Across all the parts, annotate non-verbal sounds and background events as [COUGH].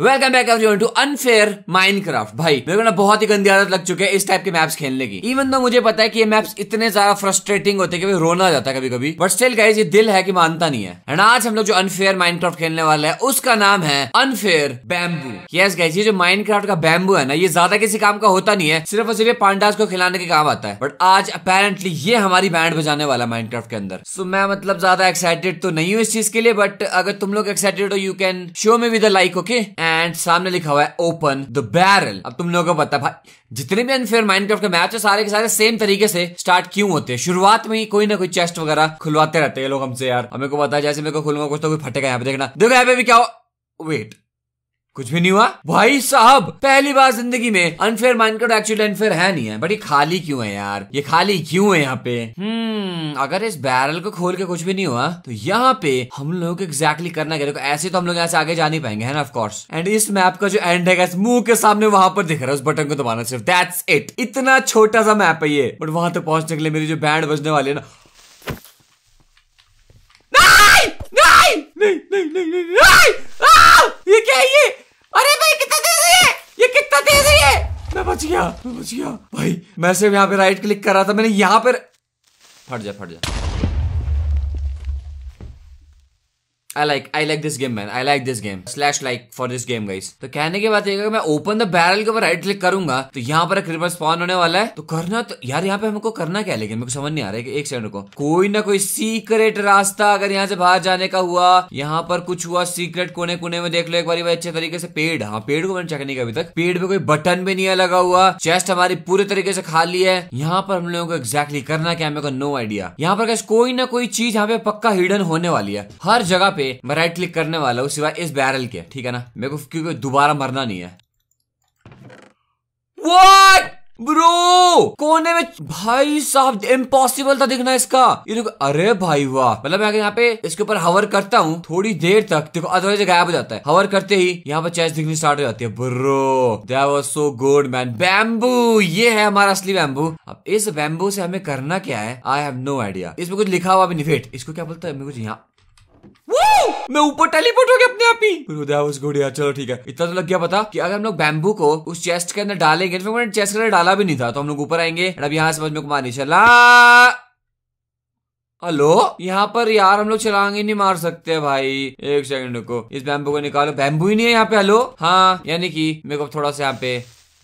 Welcome back everyone to unfair Minecraft भाई मेरे को ना बहुत ही गंदी आदत लग चुकी है इस टाइप के मैप्स खेलने की इवन तो मुझे पता है कि ये मैप्स इतने ज्यादा फ्रस्ट्रेटिंग होते हैं कि रोना जाता है कभी कभी बट स्टिल गाइस ये दिल है कि मानता नहीं है एंड आज हम लोग जो अनफेयर माइनक्राफ्ट खेलने वाले हैं उसका नाम है अनफेयर बैम्बू यस गाइस ये जो माइनक्राफ्ट का बैम्बू है ना ये ज्यादा किसी काम का होता नहीं है सिर्फ और सिर्फ पांडाज को खिलाने के काम आता है बट आज अपेरेंटली ये हमारी बैंड बजाने वाला है माइनक्राफ्ट के अंदर सो मैं मतलब ज्यादा एक्साइटेड तो नहीं हूँ इस चीज के लिए बट अगर तुम लोग एक्साइटेड हो you can show me with like okay and सामने लिखा हुआ है ओपन द बैरल अब तुम लोगों को पता भाई जितने भी अनफेयर क्राफ्ट के मैच है सारे के सारे सेम तरीके से स्टार्ट क्यों होते हैं शुरुआत में ही कोई ना कोई चेस्ट वगैरह खुलवाते रहते हैं लोग हमसे यार हमें को पता है जैसे मेरे को खुलवा कुछ तो कोई फटेगा यहाँ पे देखना देखो यहाँ पे भी क्या हो वेट कुछ भी नहीं हुआ भाई साहब पहली बार जिंदगी में अनफेयर माइंड एक्चुअली अनफेयर है नहीं है बट ये खाली क्यों है यार ये खाली क्यों है यहाँ पे हम्म अगर इस बैरल को खोल के कुछ भी नहीं हुआ तो यहाँ पे हम लोग एग्जैक्टली करना क्या देखो ऐसे तो हम लोग यहाँ से आगे जा नहीं पाएंगे है ना ऑफकोर्स एंड इस मैप का जो एंड है मुंह के सामने वहां पर दिख रहा है उस बटन को दबाना सिर्फ दैट्स इट इतना छोटा सा मैप है ये बट वहां तक तो पहुंचने के लिए मेरी जो बैंड बजने वाली है ना नहीं नहीं नहीं नहीं नहीं ये क्या है ये अरे भाई कितना तेज है ये कितना तेज है ये मैं बच गया मैं बच गया भाई मैं सिर्फ यहाँ पे राइट क्लिक कर रहा था मैंने यहाँ पर फट जा फट जा I like I like this game man I like this game slash like for this game guys तो कहने के बाद मैं ओपन द बैरल के ऊपर राइट क्लिक करूंगा तो यहाँ पर क्रिपर स्पॉन होने वाला है तो करना तो यार यहाँ पे हमको करना क्या लेकिन मेरे को समझ नहीं आ रहा है एक सेकंड को कोई ना कोई सीक्रेट रास्ता अगर यहाँ से बाहर जाने का हुआ यहाँ पर कुछ हुआ सीक्रेट कोने कोने में देख लो एक बार अच्छे तरीके से पेड़ हाँ पेड़ को मैंने चेक नहीं किया अभी तक पेड़ पे कोई बटन भी नहीं है लगा हुआ चेस्ट हमारी पूरे तरीके से खाली है यहाँ पर हम लोगों को एक्जैक्टली करना क्या मेरे को नो आइडिया यहाँ पर कोई ना कोई चीज यहाँ पे पक्का हिडन होने वाली है हर जगह पे पे मैं राइट क्लिक करने वाला हूँ सिवाय इस बैरल के ठीक है ना मेरे को क्योंकि दोबारा मरना नहीं है What? ब्रो कोने में भाई साहब इम्पॉसिबल था दिखना इसका ये देखो अरे भाई वाह मतलब मैं यहाँ पे इसके ऊपर हवर करता हूँ थोड़ी देर तक देखो अदरवाइज गायब हो जाता है हवर करते ही यहाँ पर चेस दिखनी स्टार्ट हो जाती है bro that was so good man bamboo ये है हमारा असली बैम्बू अब इस बैम्बू से हमें करना क्या है आई हैव नो आइडिया इसमें कुछ लिखा हुआ भी निफेट इसको क्या बोलता है मुझे यहाँ मैं ऊपर टेलीपोर्ट हो गया अपने आप ही रुदावस यार हाँ, चलो ठीक है इतना तो लग गया पता कि अगर हम लोग बैम्बू को उस चेस्ट के अंदर डालेंगे तो मैंने चेस्ट के अंदर डाला भी नहीं था तो हम लोग ऊपर आएंगे अब यहाँ समझ में कुमार चला हेलो यहाँ पर यार हम लोग चलांगे नहीं मार सकते भाई एक सेकंड को इस बैम्बू को निकालो बैम्बू ही नहीं है यहाँ पे हेलो हाँ यानी कि मेरे को थोड़ा सा यहाँ पे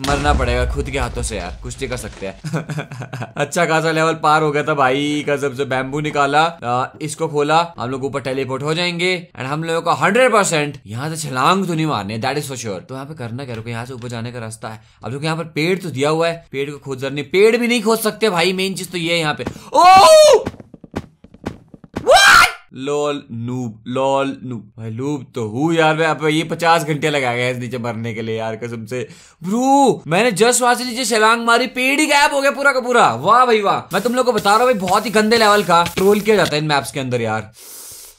मरना पड़ेगा खुद के हाथों से यार कुछ नहीं कर सकते हैं [LAUGHS] अच्छा खासा लेवल पार हो गया था भाई का जब से बैम्बू निकाला आ, इसको खोला हम लोग ऊपर टेलीपोर्ट हो जाएंगे एंड हम लोगों को हंड्रेड परसेंट यहाँ से छलांग तो नहीं मारने दैट इज फॉर श्योर तो यहाँ पे करना क्या रुको यहाँ से ऊपर जाने का रास्ता है अब लोग यहाँ पर पेड़ तो दिया हुआ है पेड़ को खोद नहीं पेड़ भी नहीं खोद सकते भाई मेन चीज तो ये है यहाँ पे oh lol noob lol noob भाई लूब तो हूँ यार मैं ये पचास घंटे लगाया गया इस नीचे मरने के लिए यार कसम से ब्रू मैंने जस्ट वहां से नीचे छलांग मारी पेड़ ही गायब हो गया पूरा का पूरा वाह भाई वाह मैं तुम लोग को बता रहा हूँ बहुत ही गंदे लेवल का ट्रोल किया जाता है इन मैप्स के अंदर यार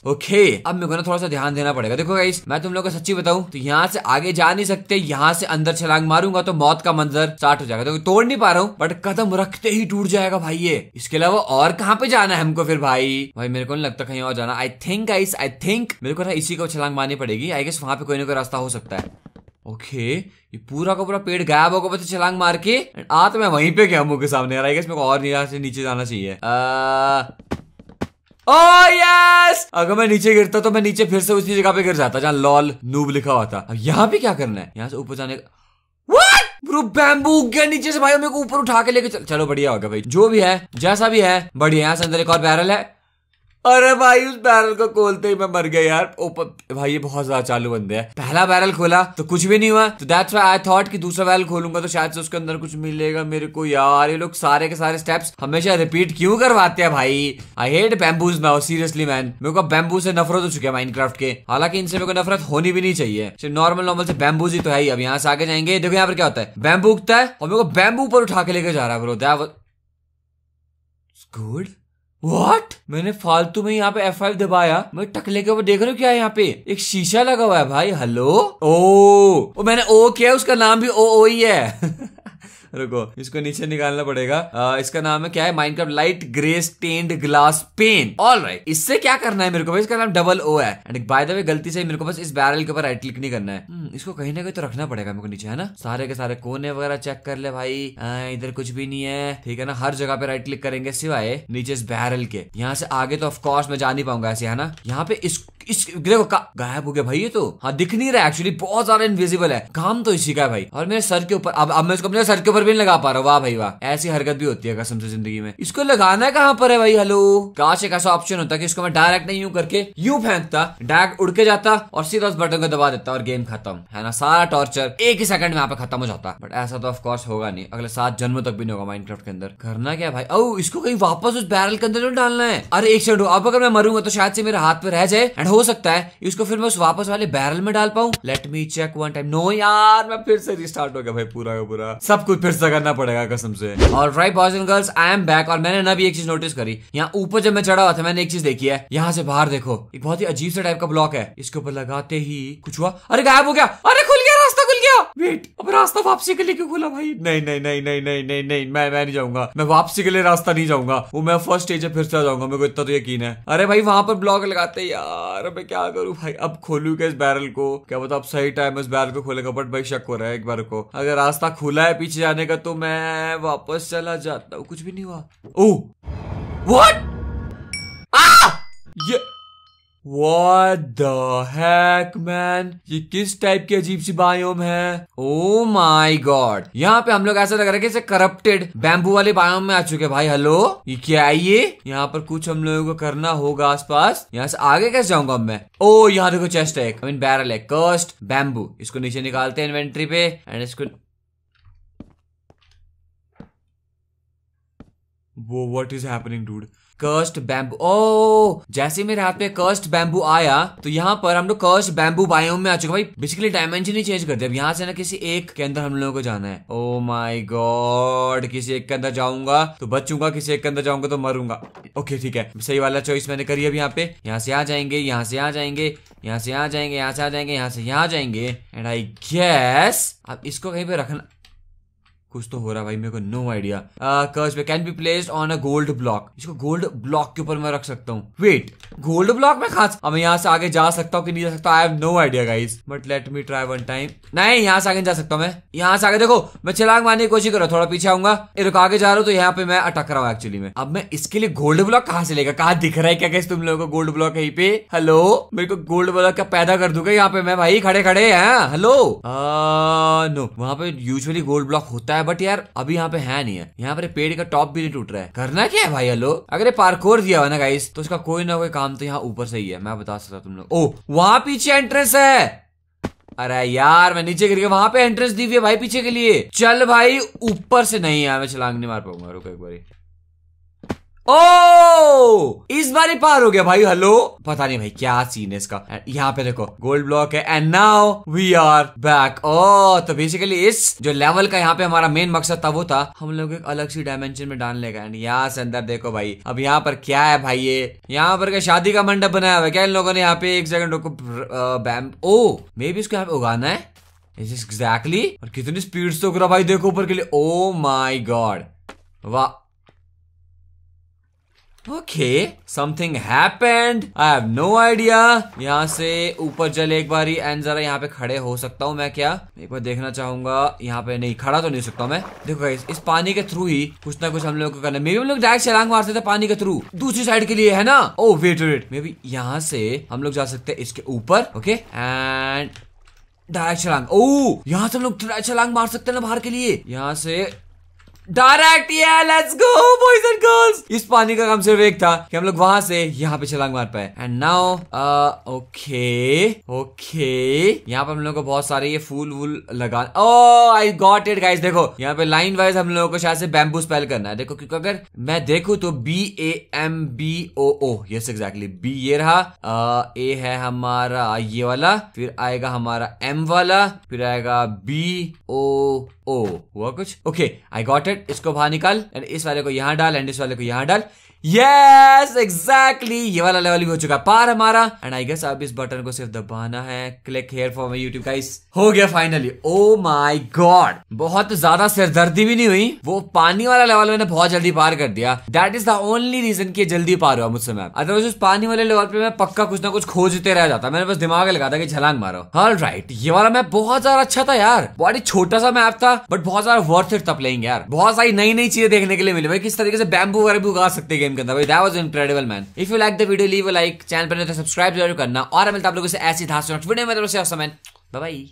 ओके अब मेरे को ना थोड़ा सा ध्यान देना पड़ेगा देखो गाइस मैं तुम लोग को सच्ची बताऊं तो यहाँ से आगे जा नहीं सकते यहाँ से अंदर छलांग मारूंगा तो मौत का मंजर स्टार्ट हो जाएगा तो तोड़ नहीं पा रहा हूँ बट कदम रखते ही टूट जाएगा भाई ये इसके अलावा और कहाँ पे जाना है हमको फिर भाई भाई मेरे को नहीं लगता कहीं और जाना I think guys I think मेरे को ना इसी को छलांग मारनी पड़ेगी आई गेस वहां पे कोई ना कोई रास्ता हो सकता है ओके okay, ये पूरा का पूरा पेड़ गायब होगा पता छलांग मार के आ तो मैं वहीं पे गया मुंह के सामने यार आई गेस मेरे को और नीचे जाना चाहिए आ... Uh, यस oh, अगर मैं नीचे गिरता तो मैं नीचे फिर से उसी जगह पे गिर जाता जहाँ लॉल नूब लिखा हुआ था अब यहाँ पे क्या करना है यहाँ से ऊपर जाने का ब्रो बैम्बू गया नीचे से भाई मेरे को ऊपर उठा के लेके चल चलो बढ़िया होगा भाई जो भी है जैसा भी है बढ़िया यहाँ से अंदर एक और बैरल है अरे भाई उस बैरल को खोलते ही मैं मर गया यार ओपन भाई ये बहुत ज्यादा चालू बंदे हैं पहला बैरल खोला तो कुछ भी नहीं हुआ तो दैट्स व्हाई आई थॉट कि दूसरा बैरल खोलूंगा तो शायद से उसके अंदर कुछ मिलेगा मेरे को यार ये लोग सारे के सारे स्टेप्स हमेशा रिपीट क्यों करवाते हैं भाई I hate bamboos now seriously man मेरे को बैम्बू से नफरत हो चुकी है माइनक्राफ्ट के हालांकि इनसे मेरे को नफरत होनी भी नहीं चाहिए सिर्फ नॉर्मल नॉर्मल से बैम्बूज ही तो है ही अब यहाँ से आगे जाएंगे देखो यहाँ पर क्या होता है बैम्बू उगता है और मेरे को बैम्बू पर उठा के लेकर जा रहा है गुड वॉट मैंने फालतू में यहाँ पे एफ F5 दबाया मैं टकले के ऊपर देख रहा हूँ क्या है यहाँ पे एक शीशा लगा हुआ है भाई हेलो ओ, ओ मैंने ओ किया उसका नाम भी ओ ओ ही है [LAUGHS] रुको इसको नीचे निकालना पड़ेगा आ, इसका नाम है क्या है cup light grey stained glass pane all right इससे क्या करना है मेरे को इसका नाम डबल ओ है एंड बाय द वे गलती से मेरे को बस इस बैरल के ऊपर राइट क्लिक नहीं करना है hmm, इसको कहीं ना कहीं तो रखना पड़ेगा मेरे को नीचे है ना सारे के सारे कोने वगैरह चेक कर ले भाई इधर कुछ भी नहीं है ठीक है ना हर जगह पे राइट क्लिक करेंगे सिवाय नीचे इस बैरल के यहाँ से आगे तो ऑफकोर्स मैं जा नहीं पाऊंगा ऐसे है ना यहाँ पे इस इस देखो गायब हो गया भाई ये तो हाँ दिख नहीं रहा एक्चुअली बहुत ज्यादा इनविजिबल है काम तो इसी का है भाई और मेरे सर के ऊपर अब अब मैं इसको अपने सर के ऊपर भी नहीं लगा पा रहा हूँ वाह भाई वाह ऐसी हरकत भी होती है कसम से जिंदगी में इसको लगाना कहाँ पर है भाई हेलो काश एक ऐसा ऑप्शन होता कि इसको मैं डायरेक्ट नहीं यू करके यू फेंकता डायरेक्ट उड़ के जाता और सीधा उस बटन को दबा देता और गेम खत्म है ना सारा टॉर्चर एक ही सेकंड में यहाँ पे खत्म हो जाता बट ऐसा तो ऑफकोर्स होगा नहीं अगले सात जन्म तक भी नहीं होगा माइनक्राफ्ट के अंदर करना क्या भाई ओ इसको कहीं वापस उस बैरल के अंदर तो डालना है अरे एक सेकंड अब अगर मैं मरूंगा तो शायद से मेरे हाथ पे रह जाए एंड हो सकता है इसको फिर मैं उस वापस वाले बैरल में डाल पाऊँ let me check one time no यार मैं फिर से रिस्टार्ट हो गया भाई पूरा का पूरा सब कुछ फिर से करना पड़ेगा कसम से और right boys and girls I am back और मैंने ना भी एक चीज नोटिस करी यहाँ ऊपर जब मैं चढ़ा हुआ था मैंने एक चीज देखी है यहाँ से बाहर देखो एक बहुत ही अजीब सा टाइप का ब्लॉक है इसके ऊपर लगाते ही कुछ हुआ अरे गायब हो गया अरे खुल गया रास्ता खुल गया वेट अब रास्ता वापसी के लिए क्यों खुला भाई नहीं नहीं नहीं नहीं नहीं नहीं नहीं मैं मैं नहीं जाऊंगा मैं वापसी के लिए रास्ता नहीं जाऊंगा वो मैं फर्स्ट स्टेज पे फिर से आ जाऊंगा मेरे को इतना तो यकीन है अरे भाई वहां पर ब्लॉक लगाते यार मैं क्या करूँ भाई अब खोलू क्या इस बैरल को क्या बताओ अब सही टाइम इस बैरल को खोलेगा बट भाई शक हो रहा है एक बार को अगर रास्ता खुला है पीछे जाने का तो मैं वापस चला जाता हूँ कुछ भी नहीं हुआ oh what What the heck, man? ये किस टाइप की अजीब सी बायोम है ओ माई गॉड यहाँ पे हम लोग ऐसा लग रहा है कि करप्टेड बैम्बू वाले बायोम में आ चुके भाई हेलो ये क्या है ये यहाँ पर कुछ हम लोगों को करना होगा आसपास यहाँ से आगे कैसे जाऊंगा मैं ओ oh, यहाँ देखो चेस्ट है I mean, बैरल है कस्ट बैम्बू इसको नीचे निकालते हैं इन्वेंट्री पे एंड इसको वो what is happening dude cursed bamboo oh जैसे मेरे हाथ में कर्स्ट बैम्बू आया तो यहाँ पर हम लोग कर्स्ट बैम्बू बायोम में आ चुके भाई बेसिकली डायमेंशन ही चेंज कर दिया अब यहाँ से ना किसी एक के अंदर हम लोगों को जाना है ओ माई गॉड किसी एक के अंदर जाऊंगा तो बचूंगा किसी एक के अंदर जाऊंगा तो मरूंगा ओके ठीक है सही वाला चॉइस मैंने करी अब यहाँ पे यहाँ से आ जाएंगे यहाँ से आ जाएंगे यहाँ से आ जाएंगे यहाँ से आ जाएंगे यहाँ से यहाँ जाएंगे एंड आई गैस अब इसको कहीं पे रखना कुछ तो हो रहा भाई मेरे को नो आइडिया कर्ज में can be placed on a gold block इसको गोल्ड ब्लॉक के ऊपर मैं रख सकता हूँ वेट गोल्ड ब्लॉक में खास अब यहाँ से आगे जा सकता हूँ कि नहीं जा सकता I have no idea guys but let me try one time नहीं यहाँ से आगे जा सकता हूँ मैं यहाँ से आगे देखो मैं छलांग मारने की कोशिश कर रहा हूँ थोड़ा पीछे आऊंगा रुका आगे जा रहा हूँ तो यहाँ पे मैं अटक रहा हूँ एक्चुअली में अब मैं इसके लिए गोल्ड ब्लॉक कहाँ से लेगा कहा दिख रहा है क्या कैसे तुम लोगों को गोल्ड ब्लॉक कहीं पे हेलो मेरे को गोल्ड ब्लॉक क्या पैदा कर दूंगा यहाँ पे मैं भाई खड़े खड़े हैं हेलो नो वहाँ पे यूजली गोल्ड ब्लॉक होता है बट यार अभी यहाँ पे है नहीं है यहाँ पर पेड़ का टॉप भी नहीं टूट रहा है करना क्या है भाई हेलो अगर ये पार्कोर दिया हुआ ना गाइस तो उसका कोई ना कोई काम तो यहाँ ऊपर से ही है मैं बता सकता तुम लोग ओ वहां पीछे एंट्रेंस है अरे यार मैं नीचे गिर गया वहां पे एंट्रेंस दी हुई है भाई पीछे के लिए चल भाई ऊपर से नहीं यार मैं छलांग नहीं मार पाऊंगा रुको एक बारी ओ oh! इस बार ही पार हो गया भाई हेलो पता नहीं भाई क्या सीन है इसका यहाँ पे देखो गोल्ड ब्लॉक है and now we are back oh तो बेसिकली इस जो लेवल का यहाँ पे हमारा मेन मकसद था वो था हम लोग एक अलग सी डायमेंशन में डालने का एंड यहाँ से अंदर देखो भाई अब यहाँ पर क्या है भाई ये यहाँ पर क्या शादी का मंडप बनाया हुआ क्या इन लोगों ने यहाँ पे एक सेकंड रुको बैम ओ मे बी इसको यहाँ पे उगाना है एग्जैक्टली exactly? और कितनी स्पीड से उग रहा भाई देखो ऊपर के लिए ओ माई गॉड वाह okay, something happened. I have no idea. यहाँ से ऊपर चले एक ही एंड जरा यहाँ पे खड़े हो सकता हूँ मैं क्या एक बार देखना चाहूंगा यहाँ पे नहीं खड़ा तो नहीं सकता मैं देखो गाइस इस पानी के थ्रू ही कुछ ना कुछ हम लोग को करना मे भी हम लोग डायरेक्ट छलांग मारते थे पानी के थ्रू दूसरी साइड के लिए है ना ओ वेट वेट मे भी यहाँ से हम लोग जा सकते हैं इसके ऊपर ओके एंड डायरेक्ट छलांग ओ oh, यहाँ से हम लोग डायरेक्ट छलांग मार सकते हैं ना बाहर के लिए यहाँ से डायरेक्ट ये let's go boys and girls इस पानी का काम सिर्फ एक था कि हम लोग वहां से यहाँ पे छलांग मार पाए एंड नाउ ओके ओके यहाँ पे हम लोगों को बहुत सारे ये फूल वूल लगा आई गॉट इट गाइस देखो यहाँ पे लाइन वाइज हम लोगों को शायद से बैम्बू स्पेल करना है देखो क्योंकि अगर मैं देखू तो B A M B O O yes exactly B ये रहा ए uh, ए है हमारा ये वाला फिर आएगा हमारा एम वाला फिर आएगा बी ओ ओ हुआ कुछ okay I got it set इसको बाहर निकाल एंड इस वाले को यहाँ डाल एंड इस वाले को यहाँ डाल यस एग्जैक्टली ये वाला लेवल भी हो चुका पार हमारा एंड आई गेस अब इस बटन को सिर्फ दबाना है click here for my YouTube guys हो गया फाइनली ओ माई गॉड बहुत ज्यादा सिरदर्दी भी नहीं हुई वो पानी वाला लेवल मैंने बहुत जल्दी पार कर दिया that is the only reason की जल्दी पार हुआ मुझसे मैं अदरवाइज उस पानी वाले लेवल पे मैं पक्का कुछ ना कुछ खोजते रह जाता मैंने बस दिमाग लगा था कि झलांग मारो हर राइट ये वाला मैप बहुत ज्यादा अच्छा था यार बॉडी छोटा सा मैप था बट बहुत ज्यादा वर्थ इट था प्लेइंग यार बहुत बहुत सारी नई नई चीजें देखने के लिए मिली भाई किस तरीके से बैम्बू वगैरह भी उगा सकते गेम के अंदर भाई that was incredible man if you like the video leave a like channel पर सब्सक्राइब तो जरूर करना और मिलता आप लोगों से ऐसी धास वीडियो में समय से बाय